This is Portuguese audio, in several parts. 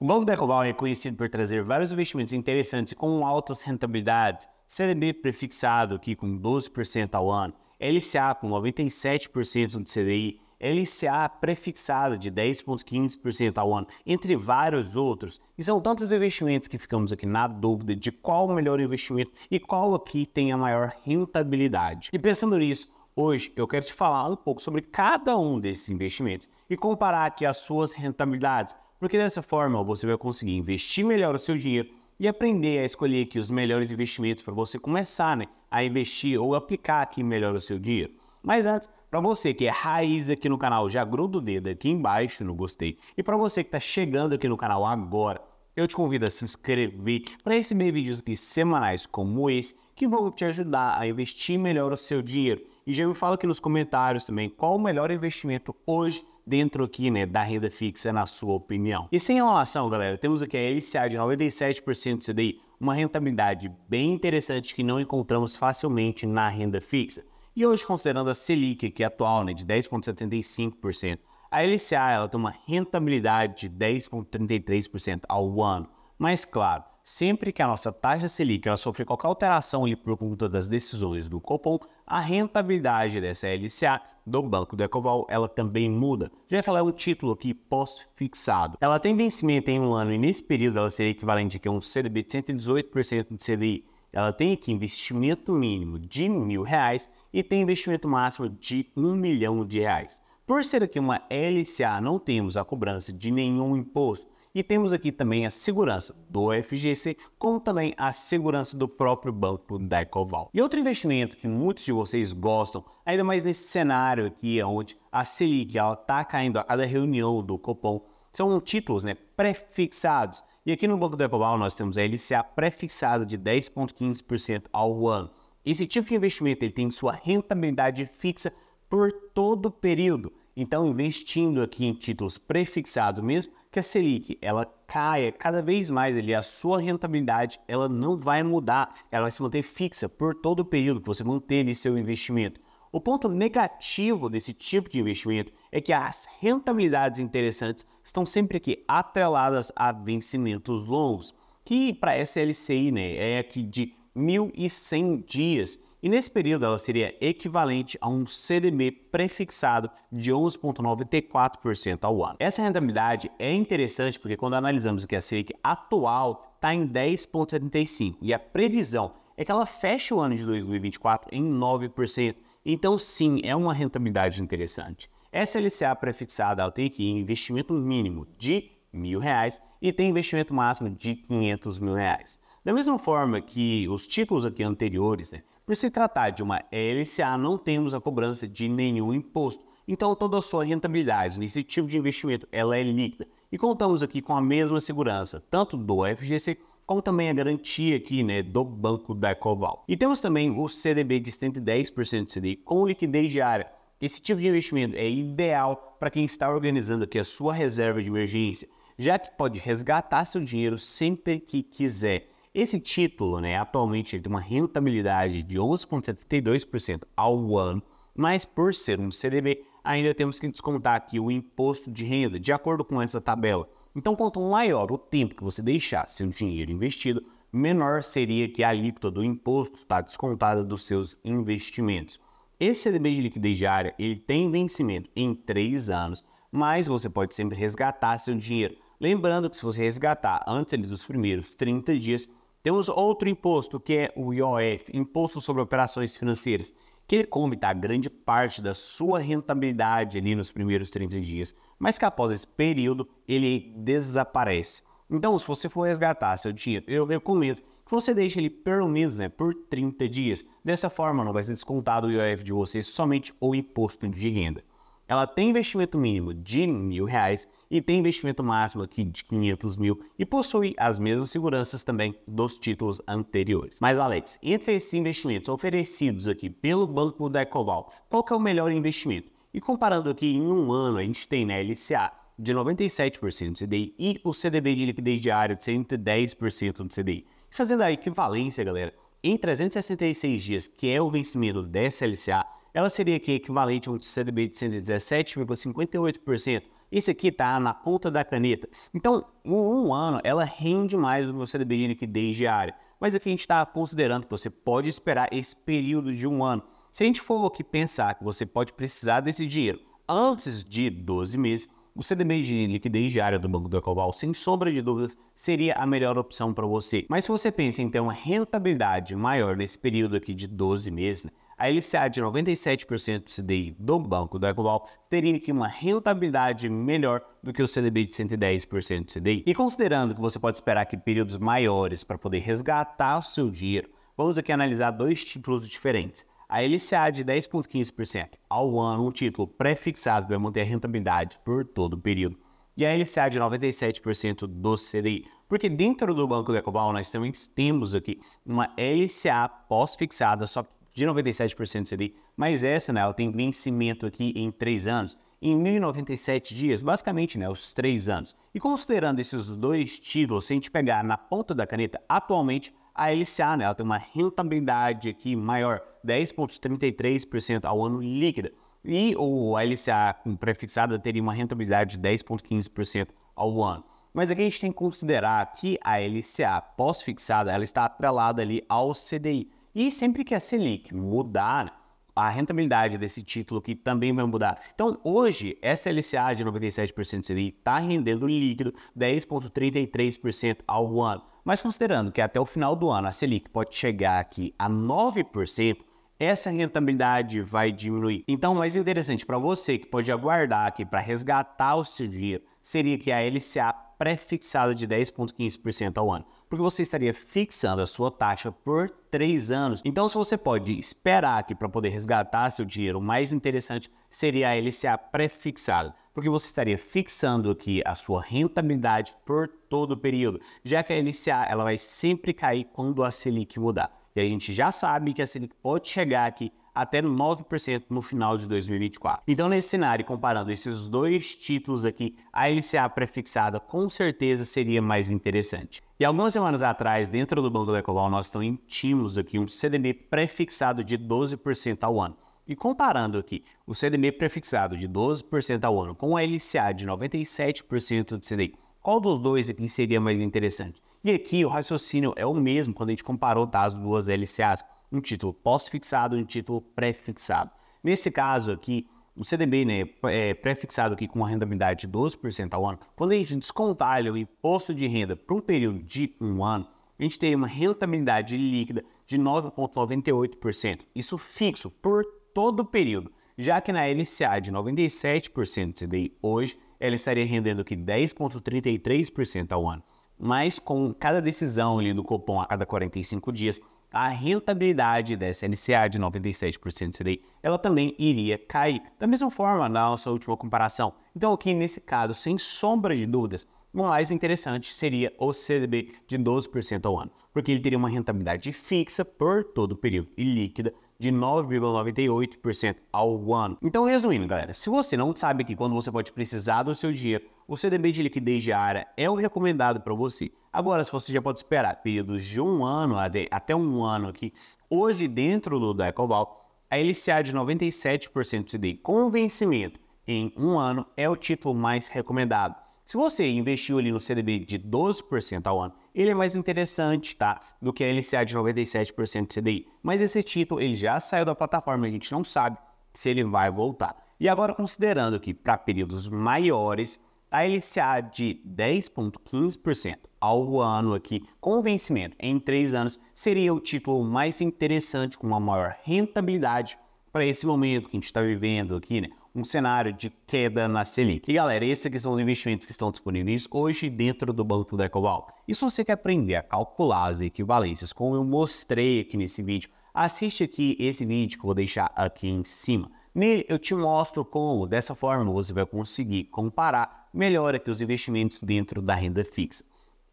O Banco da Decoval é conhecido por trazer vários investimentos interessantes com altas rentabilidades, CDB prefixado aqui com 12% ao ano, LCA com 97% do CDI, LCA prefixada de 10,15% ao ano, entre vários outros. E são tantos investimentos que ficamos aqui na dúvida de qual é o melhor investimento e qual aqui tem a maior rentabilidade. E pensando nisso, hoje eu quero te falar um pouco sobre cada um desses investimentos e comparar aqui as suas rentabilidades porque dessa forma você vai conseguir investir melhor o seu dinheiro e aprender a escolher aqui os melhores investimentos para você começar né, a investir ou aplicar aqui melhor o seu dinheiro. Mas antes, para você que é raiz aqui no canal, já gruda o dedo aqui embaixo no gostei. E para você que está chegando aqui no canal agora, eu te convido a se inscrever para receber vídeos aqui semanais como esse que vão te ajudar a investir melhor o seu dinheiro. E já me fala aqui nos comentários também qual o melhor investimento hoje dentro aqui né, da renda fixa, na sua opinião? E sem relação, galera, temos aqui a LCA de 97% CDI, uma rentabilidade bem interessante que não encontramos facilmente na renda fixa. E hoje, considerando a Selic, que é atual, né, de 10,75%, a LCA ela tem uma rentabilidade de 10,33% ao ano. Mas, claro, Sempre que a nossa taxa Selic ela sofre qualquer alteração ali por conta das decisões do Copom, a rentabilidade dessa LCA do Banco do Ecoval ela também muda, já que ela é um título aqui pós-fixado. Ela tem vencimento em um ano e nesse período ela seria equivalente a um CDB de 118% do CDI. Ela tem aqui investimento mínimo de mil reais e tem investimento máximo de um milhão de reais. Por ser aqui uma LCA, não temos a cobrança de nenhum imposto e temos aqui também a segurança do FGC, como também a segurança do próprio banco da Ecoval. E outro investimento que muitos de vocês gostam, ainda mais nesse cenário aqui, é onde a Selic está caindo a cada reunião do Copom, são títulos né, prefixados. E aqui no Banco da Ecoval nós temos a LCA prefixada de 10,15% ao ano. Esse tipo de investimento ele tem sua rentabilidade fixa por todo o período. Então, investindo aqui em títulos prefixados mesmo, que a Selic ela caia cada vez mais, ali, a sua rentabilidade ela não vai mudar, ela vai se manter fixa por todo o período que você manter ali seu investimento. O ponto negativo desse tipo de investimento é que as rentabilidades interessantes estão sempre aqui atreladas a vencimentos longos, que para SLCI né, é aqui de 1.100 dias. E nesse período ela seria equivalente a um CDB prefixado de 11,94% ao ano. Essa rentabilidade é interessante porque quando analisamos que a Selic atual está em 10,75% e a previsão é que ela feche o ano de 2024 em 9%. Então, sim, é uma rentabilidade interessante. Essa LCA prefixada ela tem aqui investimento mínimo de mil reais e tem investimento máximo de 500 mil reais. Da mesma forma que os títulos aqui anteriores, né, por se tratar de uma LCA, não temos a cobrança de nenhum imposto. Então, toda a sua rentabilidade nesse tipo de investimento ela é líquida. E contamos aqui com a mesma segurança, tanto do FGC como também a garantia aqui né, do Banco da Coval. E temos também o CDB de 110% CDI com liquidez diária. Esse tipo de investimento é ideal para quem está organizando aqui a sua reserva de emergência, já que pode resgatar seu dinheiro sempre que quiser. Esse título, né, atualmente ele tem uma rentabilidade de 11,72% ao ano, mas por ser um CDB, ainda temos que descontar aqui o imposto de renda, de acordo com essa tabela. Então, quanto maior o tempo que você deixar seu dinheiro investido, menor seria que a alíquota do imposto está descontada dos seus investimentos. Esse CDB de liquidez diária, ele tem vencimento em 3 anos, mas você pode sempre resgatar seu dinheiro. Lembrando que se você resgatar antes dos primeiros 30 dias, temos outro imposto que é o IOF, Imposto sobre Operações Financeiras, que ele come tá, grande parte da sua rentabilidade ali nos primeiros 30 dias, mas que após esse período ele desaparece. Então, se você for resgatar seu dinheiro, eu recomendo que você deixe ele pelo menos né, por 30 dias. Dessa forma, não vai ser descontado o IOF de você, somente o imposto de renda ela tem investimento mínimo de mil reais e tem investimento máximo aqui de 500 mil e possui as mesmas seguranças também dos títulos anteriores. Mas Alex, entre esses investimentos oferecidos aqui pelo Banco da Ecoval, qual é o melhor investimento? E comparando aqui em um ano, a gente tem na né, LCA de 97% do CDI e o CDB de liquidez diário de 110% do CDI. Fazendo a equivalência, galera, em 366 dias, que é o vencimento dessa LCA, ela seria aqui equivalente a um CDB de 117,58%. Esse aqui está na ponta da caneta. Então, um ano, ela rende mais do CDB de liquidez diária. Mas aqui a gente está considerando que você pode esperar esse período de um ano. Se a gente for aqui pensar que você pode precisar desse dinheiro antes de 12 meses, o CDB de liquidez diária do Banco do Ecoval, sem sombra de dúvidas, seria a melhor opção para você. Mas se você pensa em ter uma rentabilidade maior nesse período aqui de 12 meses, né? a LCA de 97% do CDI do Banco da Ecobank teria aqui uma rentabilidade melhor do que o CDB de 110% do CDI. E considerando que você pode esperar que períodos maiores para poder resgatar o seu dinheiro, vamos aqui analisar dois títulos diferentes. A LCA de 10,15% ao ano, um título pré-fixado vai manter a rentabilidade por todo o período. E a LCA de 97% do CDI. Porque dentro do Banco da Ecobank nós também temos aqui uma LCA pós-fixada, só que de 97% CDI, mas essa, né, ela tem vencimento aqui em 3 anos, em 1.097 dias, basicamente, né, os 3 anos. E considerando esses dois títulos, se a gente pegar na ponta da caneta, atualmente a LCA, né, ela tem uma rentabilidade aqui maior, 10,33% ao ano líquida. E o LCA prefixada teria uma rentabilidade de 10,15% ao ano. Mas aqui a gente tem que considerar que a LCA pós-fixada ela está atrelada ali ao CDI. E sempre que a Selic mudar, a rentabilidade desse título que também vai mudar. Então, hoje, essa LCA de 97% Selic está rendendo líquido 10,33% ao ano. Mas considerando que até o final do ano a Selic pode chegar aqui a 9%, essa rentabilidade vai diminuir. Então, mais interessante para você que pode aguardar aqui para resgatar o seu dinheiro, seria que a LCA pré-fixada de 10,15% ao ano porque você estaria fixando a sua taxa por 3 anos. Então, se você pode esperar que para poder resgatar seu dinheiro, o mais interessante seria a LCA pré-fixada, porque você estaria fixando aqui a sua rentabilidade por todo o período, já que a LCA ela vai sempre cair quando a Selic mudar. E a gente já sabe que a Selic pode chegar aqui até 9% no final de 2024. Então, nesse cenário, comparando esses dois títulos aqui, a LCA prefixada com certeza seria mais interessante. E algumas semanas atrás, dentro do Banco Ecolol, nós tínhamos aqui um CDB prefixado de 12% ao ano. E comparando aqui o CDB prefixado de 12% ao ano com a LCA de 97% do CDI, qual dos dois aqui seria mais interessante? E aqui o raciocínio é o mesmo quando a gente comparou tá, as duas LCAs, um título pós-fixado e um título pré-fixado. Nesse caso aqui, o CDB né, é pré-fixado aqui com uma rentabilidade de 12% ao ano, quando a gente descontar ali, o imposto de renda para um período de um ano, a gente teria uma rentabilidade líquida de 9,98%, isso fixo por todo o período, já que na LCA de 97% CDI hoje, ela estaria rendendo aqui 10,33% ao ano mas com cada decisão ali do cupom a cada 45 dias, a rentabilidade dessa LCA de 97% CDI, ela também iria cair. Da mesma forma, na nossa última comparação. Então, aqui nesse caso, sem sombra de dúvidas, mais interessante seria o CDB de 12% ao ano, porque ele teria uma rentabilidade fixa por todo o período e líquida de 9,98% ao ano. Então, resumindo, galera, se você não sabe que quando você pode precisar do seu dinheiro, o CDB de liquidez diária é o recomendado para você. Agora, se você já pode esperar períodos de um ano até um ano aqui, hoje dentro do da Ecoval, a LCA de 97% CDI com vencimento em um ano é o título mais recomendado. Se você investiu ali no CDB de 12% ao ano, ele é mais interessante, tá? Do que a LCA de 97% do CDI. Mas esse título, ele já saiu da plataforma, a gente não sabe se ele vai voltar. E agora, considerando que para períodos maiores, a LCA de 10,15% ao ano aqui, com vencimento em 3 anos, seria o título mais interessante, com uma maior rentabilidade para esse momento que a gente está vivendo aqui, né? um cenário de queda na Selic. E galera, esses aqui são os investimentos que estão disponíveis hoje dentro do Banco da Ecoval. E se você quer aprender a calcular as equivalências, como eu mostrei aqui nesse vídeo, assiste aqui esse vídeo que eu vou deixar aqui em cima. Nele eu te mostro como, dessa forma, você vai conseguir comparar melhor aqui os investimentos dentro da renda fixa.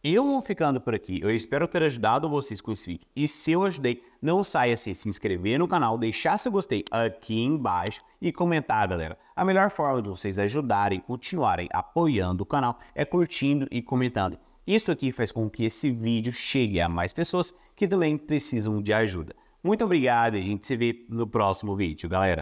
Eu vou ficando por aqui. Eu espero ter ajudado vocês com esse vídeo. E se eu ajudei, não saia sem se inscrever no canal, deixar seu gostei aqui embaixo e comentar, galera. A melhor forma de vocês ajudarem, continuarem apoiando o canal é curtindo e comentando. Isso aqui faz com que esse vídeo chegue a mais pessoas que também precisam de ajuda. Muito obrigado e a gente se vê no próximo vídeo, galera.